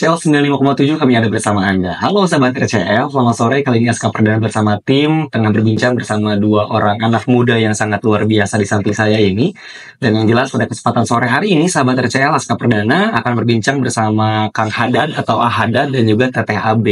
RCL 95,7 kami ada bersama Anda. Halo sahabat RCL, selamat sore. Kali ini Aska Perdana bersama tim tengah berbincang bersama dua orang anak muda yang sangat luar biasa di samping saya ini. Dan yang jelas pada kesempatan sore hari ini sahabat RCL Aska Perdana akan berbincang bersama Kang Hadad atau Ahadad dan juga Teteh AB.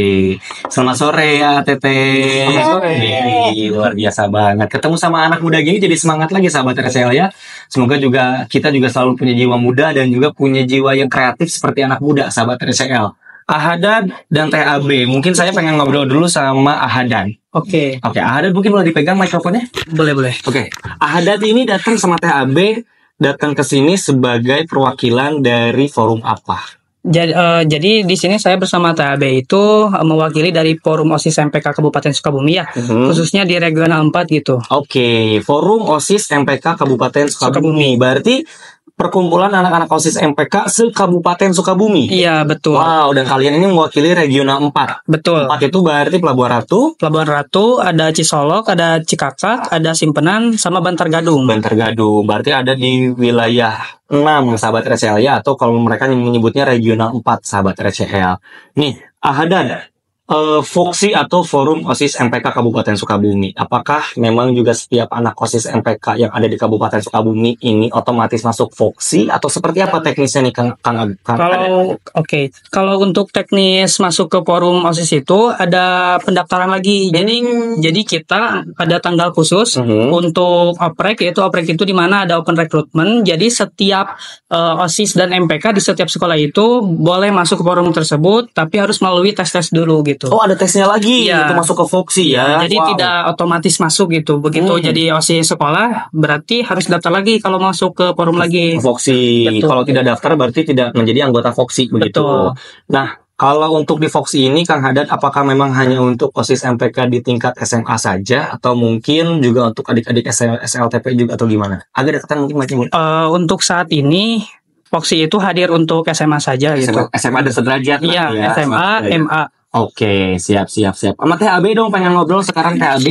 Selamat sore ya Teteh. Selamat sore. Hey, luar biasa banget. Ketemu sama anak muda gini jadi semangat lagi sahabat RCL ya. Semoga juga kita juga selalu punya jiwa muda dan juga punya jiwa yang kreatif seperti anak muda sahabat RCL Daniel. Ahadan dan Teh TAB. Mungkin saya pengen ngobrol dulu sama Ahadan. Oke. Okay. Oke, okay, Ahadan mungkin boleh dipegang mikrofonnya? Boleh, boleh. Oke. Okay. Ahadan ini datang sama Teh TAB datang ke sini sebagai perwakilan dari forum apa? Jadi, uh, jadi di sini saya bersama TAB itu eh, mewakili dari Forum OSIS MPK Kabupaten Sukabumi ya, hmm khususnya di regional 4 gitu. Oke, okay. Forum OSIS MPK Kabupaten Sukabumi. Sukabumi. Berarti perkumpulan anak-anak OSIS MPK se-Kabupaten Sukabumi. Iya, betul. Wow, dan kalian ini mewakili regional 4. Betul. 4 itu berarti Pelabuhan Ratu. Pelabuhan Ratu, ada Cisolok, ada Cikakak, ada Simpenan, sama Bantar Gadung. Bantar Gadung, berarti ada di wilayah 6 sahabat RCL ya, atau kalau mereka menyebutnya regional 4 sahabat RCL. Nih, Ahadan, uh, eh, Foksi atau Forum OSIS MPK Kabupaten Sukabumi. Apakah memang juga setiap anak OSIS MPK yang ada di Kabupaten Sukabumi ini otomatis masuk Foksi atau seperti apa teknisnya nih Kang Kang, Kang Kalau oke, okay. kalau untuk teknis masuk ke Forum OSIS itu ada pendaftaran lagi. Jadi jadi kita ada tanggal khusus uh untuk oprek yaitu oprek itu di mana ada open recruitment. Jadi setiap uh, OSIS dan MPK di setiap sekolah itu boleh masuk ke forum tersebut tapi harus melalui tes-tes dulu gitu gitu. Oh, ada tesnya lagi. Ya. untuk gitu, masuk ke Foxy iya, ya. Jadi wow. tidak otomatis masuk gitu. Begitu hmm. jadi OSIS sekolah, berarti harus daftar lagi kalau masuk ke forum lagi. Foxy. Betul. Kalau tidak daftar berarti tidak menjadi anggota Foxy begitu. Nah, kalau untuk di Foxy ini Kang Hadad apakah memang hanya untuk OSIS MPK di tingkat SMA saja atau mungkin juga untuk adik-adik SLTP juga atau gimana? Agar dekatan mungkin macam uh, eh, untuk saat ini Foxy itu hadir untuk SMA saja SMA, gitu. SMA ada sederajat. Iya, ya, SMA, SMA, ya. MA. Oke, siap, siap, siap. Sama TAB dong pengen ngobrol sekarang TAB.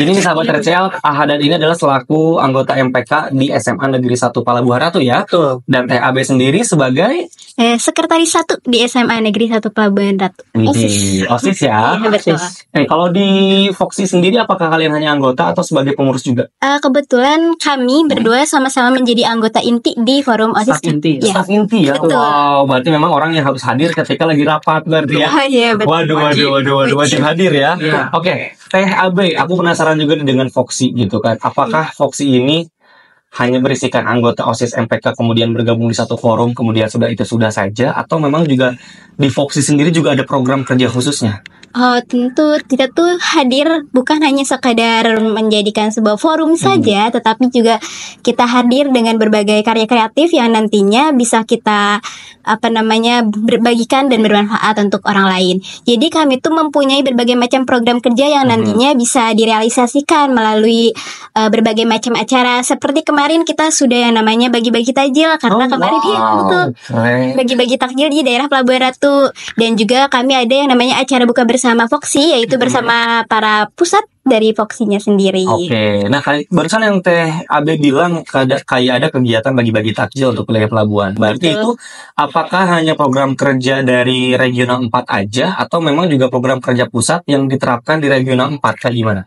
Jadi nih sahabat RCL, dan ini adalah selaku anggota MPK di SMA Negeri Satu Palabuhan Ratu ya. tuh. Dan TAB sendiri sebagai eh, sekretaris satu di SMA Negeri Satu Palabuhan Ratu. OSIS. OSIS ya. Iya, betul. Eh, kalau di Foxy sendiri apakah kalian hanya anggota atau sebagai pengurus juga? Uh, kebetulan kami berdua sama-sama menjadi anggota inti di forum OSIS. Staff inti. Ya. Staff inti ya. Betul. Wow, berarti memang orang yang harus hadir ketika lagi rapat berarti ya. Oh iya, betul. Waduh, waduh, waduh, waduh, wajib hadir ya. Iya. Oke, okay. Teh Abe, aku penasaran juga dengan Foxy gitu kan. Apakah Foxy ini hanya berisikan anggota OSIS MPK kemudian bergabung di satu forum kemudian sudah itu sudah saja atau memang juga di Foxy sendiri juga ada program kerja khususnya? Oh tentu kita tuh hadir bukan hanya sekadar menjadikan sebuah forum hmm. saja tetapi juga kita hadir dengan berbagai karya kreatif yang nantinya bisa kita apa namanya berbagikan dan bermanfaat untuk orang lain. Jadi kami tuh mempunyai berbagai macam program kerja yang hmm. nantinya bisa direalisasikan melalui uh, berbagai macam acara seperti kemarin kemarin kita sudah yang namanya bagi-bagi takjil karena oh, kemarin dia ya betul bagi-bagi takjil di daerah Pelabuhan Ratu dan juga kami ada yang namanya acara buka bersama Foxy yaitu hmm. bersama para pusat dari Foxy-nya sendiri. Oke, okay. nah kayak, barusan yang Teh Abe bilang kada, kayak ada kegiatan bagi-bagi takjil untuk wilayah pelabuhan. Berarti Betul. itu apakah hanya program kerja dari regional 4 aja atau memang juga program kerja pusat yang diterapkan di regional 4 kayak gimana?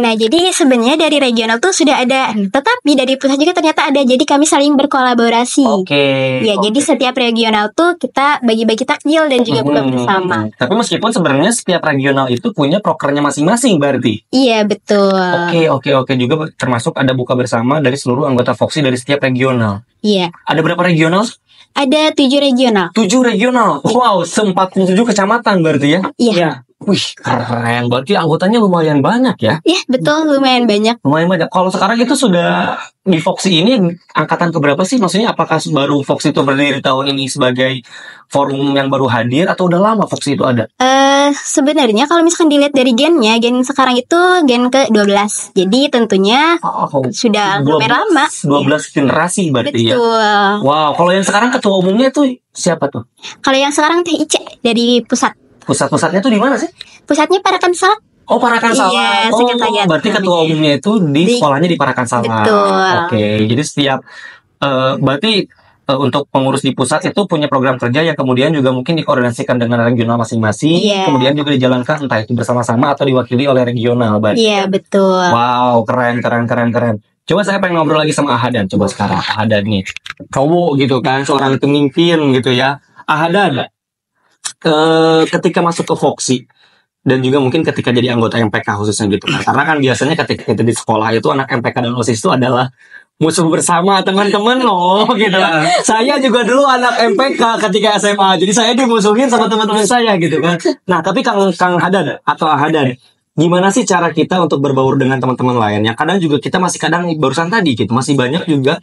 Nah, jadi sebenarnya dari regional tuh sudah ada, hmm. tetapi dari pusat juga ternyata ada. Jadi kami saling berkolaborasi. Oke. Okay, ya, okay. jadi setiap regional tuh kita bagi-bagi takjil dan juga buka hmm, bersama. Hmm. Tapi meskipun sebenarnya setiap regional itu punya prokernya masing-masing berarti. Iya, betul. Oke, okay, oke, okay, oke okay. juga termasuk ada buka bersama dari seluruh anggota Foxy dari setiap regional. Iya. Ada berapa regional? Ada tujuh regional. Tujuh regional. Wow, sempat tujuh kecamatan berarti ya? Iya. iya. Wih, keren. Berarti anggotanya lumayan banyak ya? Iya, betul. Lumayan banyak. Lumayan banyak. Kalau sekarang itu sudah di Foxy ini angkatan keberapa sih? Maksudnya apakah baru Foxy itu berdiri tahun ini sebagai forum yang baru hadir atau udah lama Foxy itu ada? Eh, uh, sebenarnya kalau misalkan dilihat dari gennya, gen sekarang itu gen ke-12. Jadi tentunya oh, oh. sudah lumayan lama. 12 ya. generasi berarti ya? Betul. ya. Wow, kalau yang sekarang ketua umumnya tuh siapa tuh? Kalau yang sekarang Teh Ica dari pusat pusat-pusatnya tuh di mana sih? Pusatnya kansal. Oh kansal. Iya, oh, sekretariat. Berarti ketua umumnya itu di, di sekolahnya di Parakansal. Betul. Oke, okay. jadi setiap uh, berarti eh, untuk pengurus di pusat itu punya program kerja yang kemudian juga mungkin dikoordinasikan dengan regional masing-masing, yeah. kemudian juga dijalankan entah itu bersama-sama atau diwakili oleh regional, Iya, yeah, betul. Wow, keren keren keren keren. Coba saya pengen ngobrol lagi sama Ahadan coba sekarang. Ahadan nih. Cowok gitu kan, seorang pemimpin gitu ya. Ahadan, ketika masuk ke Foxy dan juga mungkin ketika jadi anggota MPK khususnya gitu kan. Karena kan biasanya ketika kita di sekolah itu anak MPK dan OSIS itu adalah musuh bersama teman-teman loh gitu kan. Yeah. Saya juga dulu anak MPK ketika SMA. Jadi saya dimusuhin sama teman-teman saya gitu kan. Nah, tapi Kang Kang Hadan atau Hadan gimana sih cara kita untuk berbaur dengan teman-teman lain yang kadang juga kita masih kadang barusan tadi gitu masih banyak juga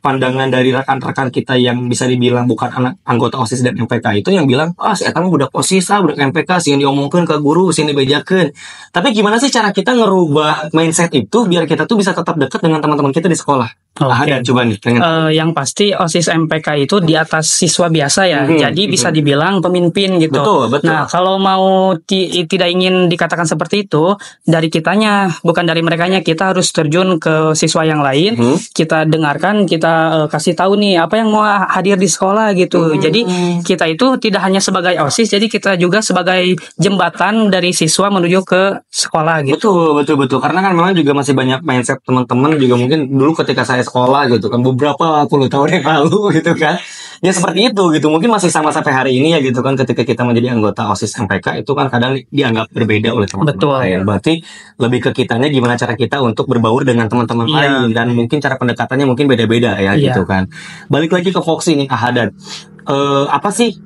pandangan dari rekan-rekan kita yang bisa dibilang bukan anak anggota OSIS dan MPK itu yang bilang, ah si udah budak OSIS lah, budak MPK, yang diomongkan ke guru, sini bejakan. Tapi gimana sih cara kita ngerubah mindset itu biar kita tuh bisa tetap dekat dengan teman-teman kita di sekolah? Oh, Ada coba nih. Uh, yang pasti OSIS MPK itu di atas siswa biasa ya. -hmm. Jadi bisa hmm. dibilang pemimpin gitu. Betul, betul. Nah, kalau mau ti tidak ingin dikatakan seperti itu, dari kitanya, bukan dari mereka nya kita harus terjun ke siswa yang lain, -hmm. kita dengarkan, kita uh, kasih tahu nih apa yang mau hadir di sekolah gitu. -hmm. Jadi kita itu tidak hanya sebagai OSIS, jadi kita juga sebagai jembatan dari siswa menuju ke sekolah gitu. Betul, betul, betul. Karena kan memang juga masih banyak mindset teman-teman juga mungkin dulu ketika saya sekolah gitu kan beberapa puluh tahun yang lalu gitu kan ya seperti itu gitu mungkin masih sama sampai hari ini ya gitu kan ketika kita menjadi anggota osis MPK itu kan kadang dianggap berbeda oleh teman-teman betul ya. berarti lebih ke kitanya gimana cara kita untuk berbaur dengan teman-teman yeah. lain dan mungkin cara pendekatannya mungkin beda-beda ya yeah. gitu kan balik lagi ke Foxy nih Ahadan uh, eh, apa sih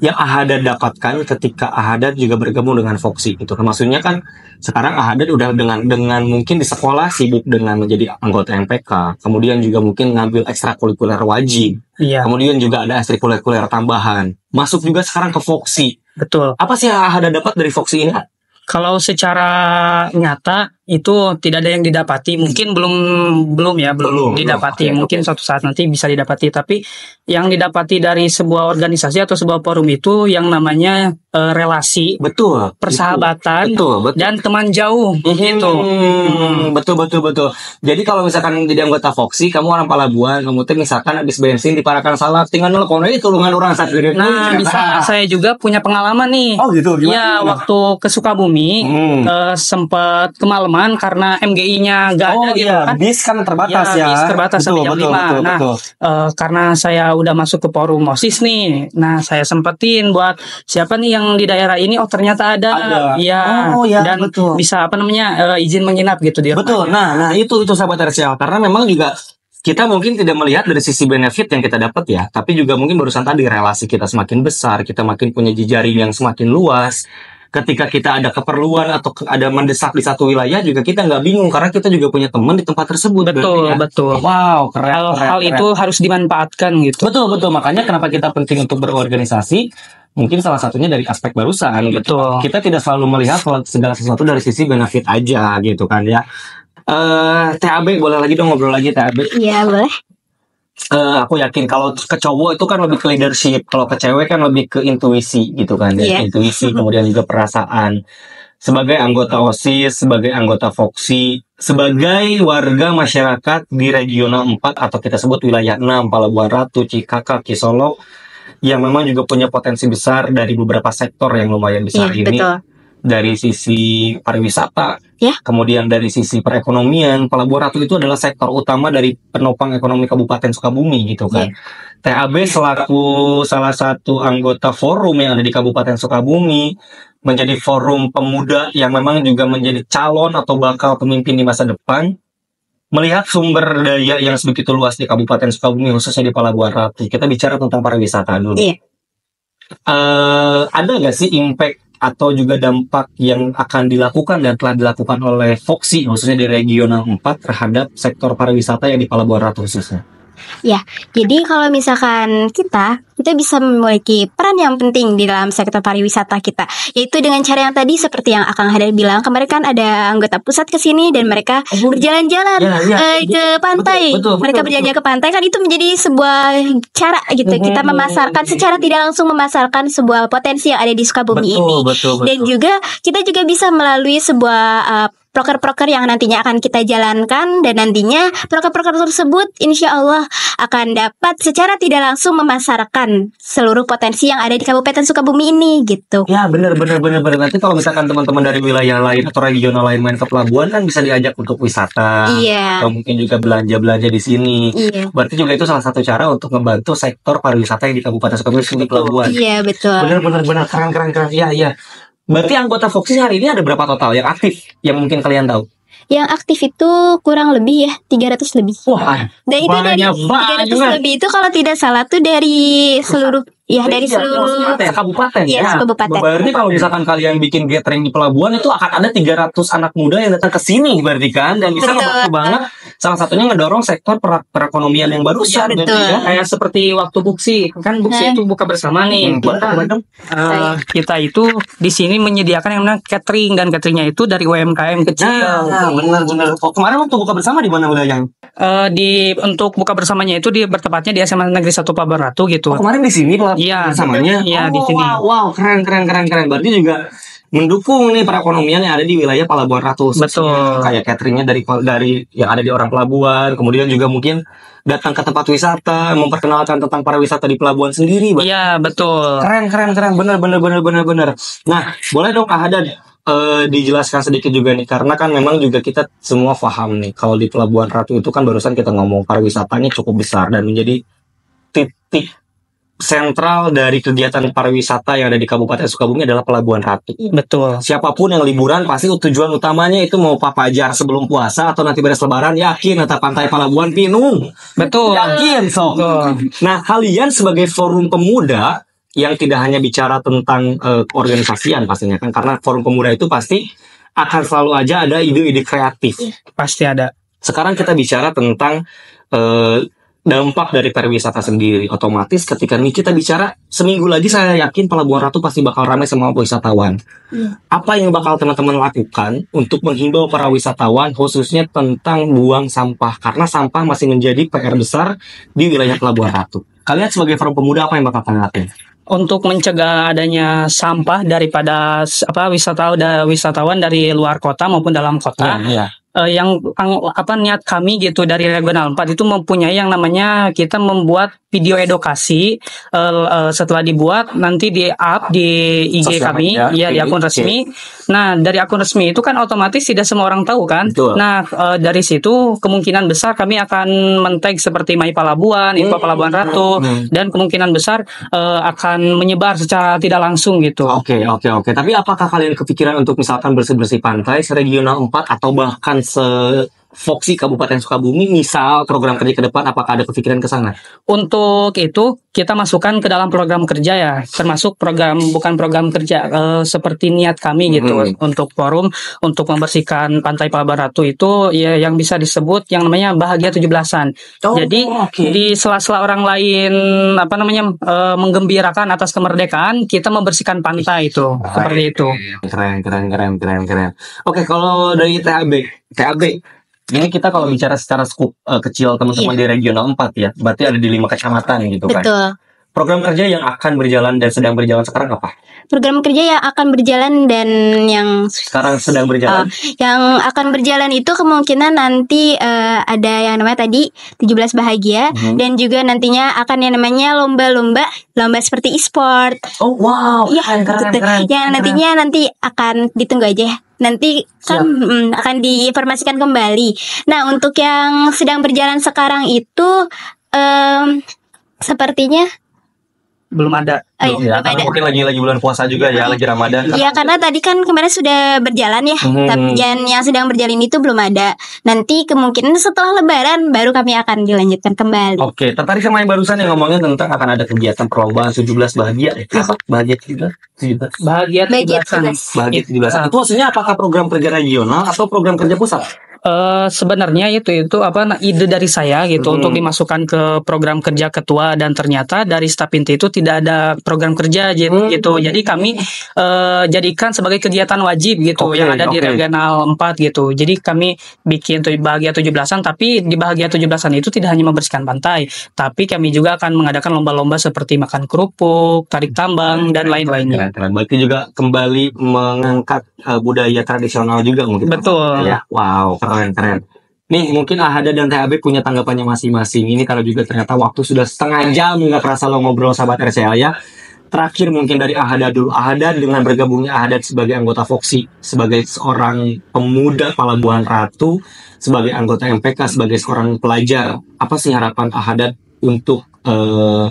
yang Ahadad dapatkan ketika Ahadad juga bergabung dengan Foxy gitu kan. maksudnya kan sekarang Ahadad udah dengan dengan mungkin di sekolah sibuk dengan menjadi anggota MPK kemudian juga mungkin ngambil ekstrakurikuler wajib iya. kemudian juga ada ekstrakurikuler tambahan masuk juga sekarang ke Foxy betul apa sih yang Ahadad dapat dari Foxy ini kalau secara nyata itu tidak ada yang didapati mungkin belum belum ya belum, belum didapati belum. mungkin suatu saat nanti bisa didapati tapi yang didapati dari sebuah organisasi atau sebuah forum itu yang namanya uh, relasi betul persahabatan betul, betul. dan teman jauh hmm, itu hmm, betul betul betul jadi kalau misalkan jadi anggota Foxy kamu orang Palabuhan kamu tuh misalkan habis bensin di Parakan Salak tinggal nelfon aja tulungan orang saat nah bisa saya juga punya pengalaman nih oh gitu gimana, ya gimana? waktu ke Sukabumi hmm. uh, eh, sempat kemalaman cuman karena MGI-nya gak oh, ada gitu iya. kan. Bis kan terbatas iya, ya. ya. Bis terbatas betul, sampai jam betul, nah, Uh, karena saya udah masuk ke forum OSIS nih. Nah, saya sempetin buat siapa nih yang di daerah ini oh ternyata ada. Iya. Oh, iya, dan betul. bisa apa namanya? Uh, izin menginap gitu dia. Betul. Ya. Nah, nah itu itu sahabat RCL karena memang juga kita mungkin tidak melihat dari sisi benefit yang kita dapat ya, tapi juga mungkin barusan tadi relasi kita semakin besar, kita makin punya jejaring yang semakin luas, ketika kita ada keperluan atau ada mendesak di satu wilayah juga kita nggak bingung karena kita juga punya teman di tempat tersebut. Betul, ya. betul. Wow, keren. Hal, keren, hal keren. itu harus dimanfaatkan gitu. Betul, betul. Makanya kenapa kita penting untuk berorganisasi mungkin salah satunya dari aspek barusan gitu. Betul. Kita tidak selalu melihat segala sesuatu dari sisi benefit aja gitu kan ya. Eh, uh, TAB boleh lagi dong ngobrol lagi TAB. Iya, boleh uh, aku yakin kalau ke cowok itu kan lebih ke leadership, kalau ke cewek kan lebih ke intuisi gitu kan, yeah. Iya. intuisi kemudian juga perasaan. Sebagai anggota OSIS, sebagai anggota Foxy, sebagai warga masyarakat di regional 4 atau kita sebut wilayah 6, Palabuhan Ratu, Cikaka, Kisolok, yang memang juga punya potensi besar dari beberapa sektor yang lumayan besar yeah, ini. Betul dari sisi pariwisata, yeah. kemudian dari sisi perekonomian, Pelabuhan Ratu itu adalah sektor utama dari penopang ekonomi Kabupaten Sukabumi gitu kan. Yeah. TAB selaku salah satu anggota forum yang ada di Kabupaten Sukabumi menjadi forum pemuda yang memang juga menjadi calon atau bakal pemimpin di masa depan. Melihat sumber daya yang sebegitu luas di Kabupaten Sukabumi khususnya di Pelabuhan Ratu, kita bicara tentang pariwisata dulu. Iya. Uh, ada nggak sih impact atau juga dampak yang akan dilakukan dan telah dilakukan oleh Foxy khususnya di regional 4 terhadap sektor pariwisata yang di Palabuhan Ratu khususnya? Ya, jadi kalau misalkan kita, kita bisa memiliki peran yang penting di dalam sektor pariwisata kita, yaitu dengan cara yang tadi seperti yang Akang hadir bilang, kemarin kan ada anggota pusat ke sini dan mereka oh, iya. berjalan-jalan ya, ya. eh, ke pantai. Betul, betul, mereka berjalan ke pantai kan itu menjadi sebuah cara gitu mm-hmm. kita memasarkan secara tidak langsung memasarkan sebuah potensi yang ada di Sukabumi betul, ini. Betul, betul. Dan juga kita juga bisa melalui sebuah uh, proker-proker yang nantinya akan kita jalankan dan nantinya proker-proker tersebut insya Allah akan dapat secara tidak langsung memasarkan seluruh potensi yang ada di Kabupaten Sukabumi ini gitu. Ya benar benar benar benar nanti kalau misalkan teman-teman dari wilayah lain atau regional lain main ke pelabuhan kan bisa diajak untuk wisata iya. atau mungkin juga belanja belanja di sini. Iya. Berarti juga itu salah satu cara untuk membantu sektor pariwisata yang di Kabupaten Sukabumi di pelabuhan. Iya betul. Benar benar benar keren keren keren Iya iya. Berarti anggota Foxy hari ini ada berapa total yang aktif yang mungkin kalian tahu? Yang aktif itu kurang lebih ya 300 lebih. Wah, dan nah, itu dari 300 lebih itu kalau tidak salah tuh dari seluruh Iya, iya dari seluruh kabupaten iya, ya. Yes, kabupaten. Berarti kalau misalkan kalian bikin gathering di pelabuhan itu akan ada 300 anak muda yang datang ke sini berarti kan dan bisa membantu banget salah satunya ngedorong sektor per perekonomian yang baru ya, betul. Berarti, kan? kayak seperti waktu buksi kan buksi hmm. itu buka bersama nih. Hmm, kita, uh, eh, kita itu di sini menyediakan yang namanya catering dan cateringnya itu dari UMKM kecil. Nah, nah benar benar. Oh, kemarin waktu buka bersama di mana yang? Uh, eh, di untuk buka bersamanya itu di bertepatnya di SMA Negeri 1 Pabar Ratu gitu. Oh, kemarin di sini Iya, samanya. Iya, oh, di sini. Wow, wow, keren keren keren keren. Berarti juga mendukung nih perekonomian yang ada di wilayah Pelabuhan Ratu. Betul. Kayak cateringnya dari dari yang ada di orang pelabuhan, kemudian juga mungkin datang ke tempat wisata, memperkenalkan tentang para wisata di pelabuhan sendiri. Iya, betul. Keren keren keren, bener bener bener bener bener. Nah, boleh dong Kak uh, dijelaskan sedikit juga nih karena kan memang juga kita semua paham nih kalau di Pelabuhan Ratu itu kan barusan kita ngomong pariwisatanya cukup besar dan menjadi titik sentral dari kegiatan pariwisata yang ada di Kabupaten Sukabumi adalah Pelabuhan Ratu. Iya, betul. Siapapun yang liburan pasti tujuan utamanya itu mau papajar sebelum puasa atau nanti beres lebaran yakin atau pantai Pelabuhan Pinung. Betul. Yakin so. Betul. Nah, kalian sebagai forum pemuda yang tidak hanya bicara tentang uh, eh, organisasian pastinya kan karena forum pemuda itu pasti akan selalu aja ada ide-ide kreatif. Iya. Pasti ada. Sekarang kita bicara tentang uh, dampak dari pariwisata sendiri otomatis ketika nih kita bicara seminggu lagi saya yakin Pelabuhan Ratu pasti bakal ramai semua wisatawan. Yeah. Apa yang bakal teman-teman lakukan untuk menghimbau para wisatawan khususnya tentang buang sampah karena sampah masih menjadi PR besar di wilayah Pelabuhan Ratu. Kalian sebagai forum pemuda apa yang bakal kalian Untuk mencegah adanya sampah daripada apa wisata, wisatawan dari luar kota maupun dalam kota, yeah, yeah uh, yang apa niat kami gitu dari regional 4 itu mempunyai yang namanya kita membuat video edukasi uh, uh, setelah dibuat nanti di up di IG Sosial kami media. ya di akun resmi. Okay. Nah, dari akun resmi itu kan otomatis tidak semua orang tahu kan. Betul. Nah, uh, dari situ kemungkinan besar kami akan mentag seperti Mai Palabuan, Info hmm. Palabuan Ratu hmm. dan kemungkinan besar uh, akan menyebar secara tidak langsung gitu. Oke, okay, oke, okay, oke. Okay. Tapi apakah kalian kepikiran untuk misalkan bersih-bersih pantai regional 4 atau bahkan se Foxy Kabupaten Sukabumi misal program kerja ke depan apakah ada kepikiran ke sana? Untuk itu kita masukkan ke dalam program kerja ya termasuk program bukan program kerja e, seperti niat kami gitu mm -hmm. untuk forum untuk membersihkan pantai Palaban itu itu ya yang bisa disebut yang namanya bahagia 17-an. Oh, Jadi okay. di sela-sela orang lain apa namanya e, menggembirakan atas kemerdekaan kita membersihkan pantai itu Ay, seperti itu. Keren keren keren keren keren. Oke kalau dari TAB TAB ini kita kalau hmm. bicara secara skup uh, kecil teman-teman iya. di regional 4 ya, berarti ada di lima kecamatan gitu kan. Betul. Program kerja yang akan berjalan dan sedang berjalan sekarang apa? Program kerja yang akan berjalan dan yang sekarang sedang eh, berjalan. Uh, yang akan berjalan itu kemungkinan nanti uh, ada yang namanya tadi 17 bahagia mm -hmm. dan juga nantinya akan yang namanya lomba-lomba lomba seperti e-sport. Oh wow, ya, keren, keren, keren, Yang nantinya nanti akan ditunggu aja ya Nanti kan mm, akan diinformasikan kembali. Nah, untuk yang sedang berjalan sekarang itu um, sepertinya belum ada. Oh, iya, ya, ada. mungkin lagi lagi bulan puasa juga ya, lagi Ramadan. Iya, karena tadi kan kemarin sudah berjalan ya, hmm. tapi yang, yang sedang berjalan itu belum ada. Nanti kemungkinan setelah Lebaran baru kami akan dilanjutkan kembali. Oke, tertarik sama yang barusan yang ngomongnya tentang akan ada kegiatan perlombaan 17 bahagia ya? Apa? Bahagia 17? Bahagia 17. Bahagia 17. Bahagia 17. Itu maksudnya apakah program kerja regional atau program kerja pusat? Eh, sebenarnya itu itu apa nah, ide dari saya gitu hmm. untuk dimasukkan ke program kerja ketua dan ternyata dari staf inti itu tidak ada program kerja mm-hmm. gitu. Hmm. Jadi kami uh, jadikan sebagai kegiatan wajib gitu okay, yang ada okay. di regional 4 gitu. Jadi kami bikin tuh bahagia tujuh belasan tapi di bahagia tujuh belasan itu tidak hanya membersihkan pantai, tapi kami juga akan mengadakan lomba-lomba seperti makan kerupuk, tarik tambang hmm. dan lain-lainnya. Berarti juga kembali mengangkat uh, budaya tradisional juga mungkin. Betul. Ya, wow keren keren. Nih mungkin Ahada dan THB punya tanggapannya masing-masing. Ini kalau juga ternyata waktu sudah setengah jam nggak kerasa lo ngobrol sahabat RCL ya. Terakhir mungkin dari Ahada dulu. Ahada dengan bergabungnya Ahada sebagai anggota Foxy, sebagai seorang pemuda Palabuhan Ratu, sebagai anggota MPK, sebagai seorang pelajar. Apa sih harapan Ahada untuk uh,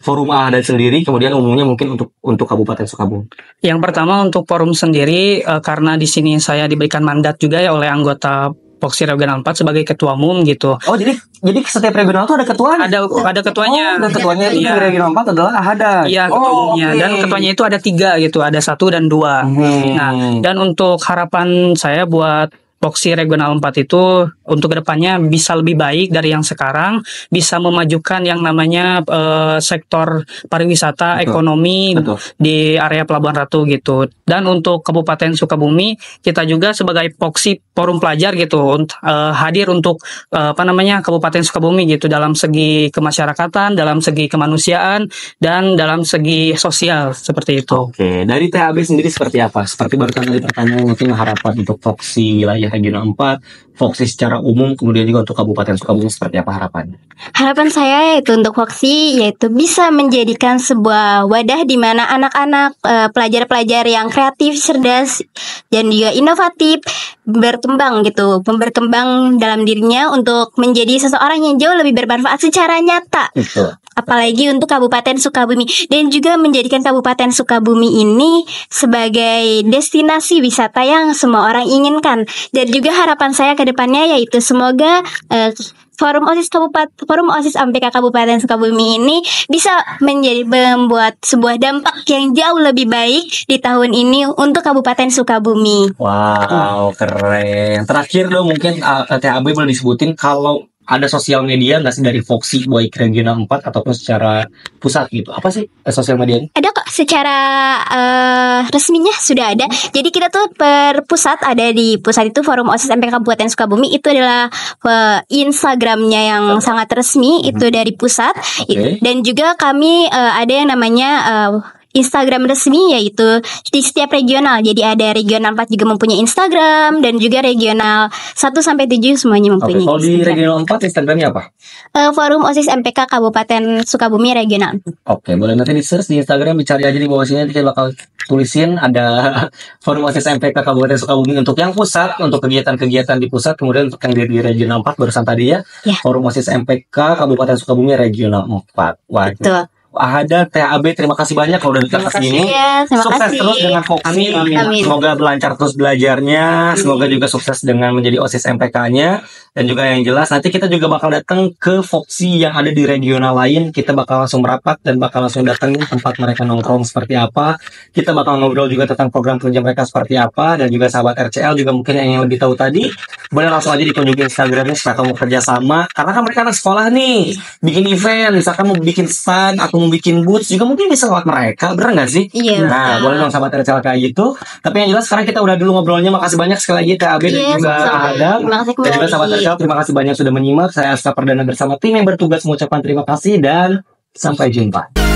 forum ada sendiri kemudian umumnya mungkin untuk untuk Kabupaten Sukabumi? Yang pertama untuk forum sendiri uh, karena di sini saya diberikan mandat juga ya oleh anggota Poksi Regional 4 sebagai ketua umum gitu. Oh, jadi jadi setiap regional itu ada ketuanya. Ada ada ketuanya. Oh, ada ketuanya itu ya. regional 4 adalah Ahada. Iya, oh, ketuanya. Okay. Dan ketuanya itu ada tiga gitu, ada satu dan dua. Hmm. Nah, dan untuk harapan saya buat boksi Regional 4 itu untuk kedepannya bisa lebih baik dari yang sekarang, bisa memajukan yang namanya uh, sektor pariwisata, Betul. ekonomi Betul. di area Pelabuhan Ratu gitu. Dan untuk Kabupaten Sukabumi, kita juga sebagai boksi Forum Pelajar gitu uh, hadir untuk uh, apa namanya Kabupaten Sukabumi gitu dalam segi kemasyarakatan, dalam segi kemanusiaan dan dalam segi sosial seperti itu. Oke, dari TAB sendiri seperti apa? Seperti baru tadi pertanyaan mungkin harapan untuk boksi wilayah ya. PH 4 Foxy secara umum kemudian juga untuk Kabupaten Sukabumi seperti apa harapannya? Harapan saya yaitu untuk Foxy yaitu bisa menjadikan sebuah wadah di mana anak-anak eh, pelajar-pelajar yang kreatif, cerdas dan juga inovatif berkembang gitu, berkembang dalam dirinya untuk menjadi seseorang yang jauh lebih bermanfaat secara nyata. Itu. Apalagi untuk Kabupaten Sukabumi dan juga menjadikan Kabupaten Sukabumi ini sebagai destinasi wisata yang semua orang inginkan. Dan juga harapan saya ke kedepannya yaitu semoga uh, Forum OSIS Kabupaten Forum OSIS AMPK Kabupaten Sukabumi ini bisa menjadi membuat sebuah dampak yang jauh lebih baik di tahun ini untuk Kabupaten Sukabumi. Wow, keren. Terakhir dong mungkin uh, Teh Abi boleh disebutin kalau ada sosial media nggak sih dari Foxy Boy Regina 4 ataupun secara pusat gitu? Apa sih eh, sosial ini? Ada kok secara uh, resminya sudah ada. Jadi kita tuh per pusat ada di pusat itu Forum OSIS MPK Kabupaten Sukabumi itu adalah uh, Instagramnya yang oh. sangat resmi hmm. itu dari pusat okay. dan juga kami uh, ada yang namanya uh, Instagram resmi yaitu di setiap regional. Jadi ada regional 4 juga mempunyai Instagram dan juga regional 1 sampai 7 semuanya mempunyai. Kalau di regional 4 Instagramnya apa? Uh, Forum OSIS MPK Kabupaten Sukabumi Regional. Oke, okay, boleh nanti di search di Instagram dicari aja di bawah sini kita bakal tulisin ada Forum OSIS MPK Kabupaten Sukabumi untuk yang pusat, untuk kegiatan-kegiatan di pusat, kemudian untuk yang di, di regional 4 barusan tadi ya. Yeah. Forum OSIS MPK Kabupaten Sukabumi Regional 4. Waduh. Betul ada TAB terima kasih banyak kalau udah datang ke sini. Ya, sukses kasih. terus dengan Foxy. Amin, amin. amin. Semoga lancar terus belajarnya, amin. semoga juga sukses dengan menjadi OSIS MPK-nya dan juga yang jelas nanti kita juga bakal datang ke Foxy yang ada di regional lain, kita bakal langsung merapat dan bakal langsung datang tempat mereka nongkrong seperti apa. Kita bakal ngobrol juga tentang program kerja mereka seperti apa dan juga sahabat RCL juga mungkin yang lebih tahu tadi, boleh langsung aja dikunjungi Instagramnya supaya kamu kerja sama karena kan mereka anak sekolah nih, bikin event, misalkan mau bikin stand atau membikin bikin boots juga mungkin bisa lewat mereka, bener gak sih? Iya. Yeah. Nah, boleh dong sahabat Tercel kayak gitu. Tapi yang jelas sekarang kita udah dulu ngobrolnya. Makasih banyak sekali lagi ke Abid yes, iya, dan juga Adam. Dan juga sahabat Tercel terima kasih banyak sudah menyimak. Saya Asta Perdana bersama tim yang bertugas mengucapkan terima kasih dan sampai jumpa.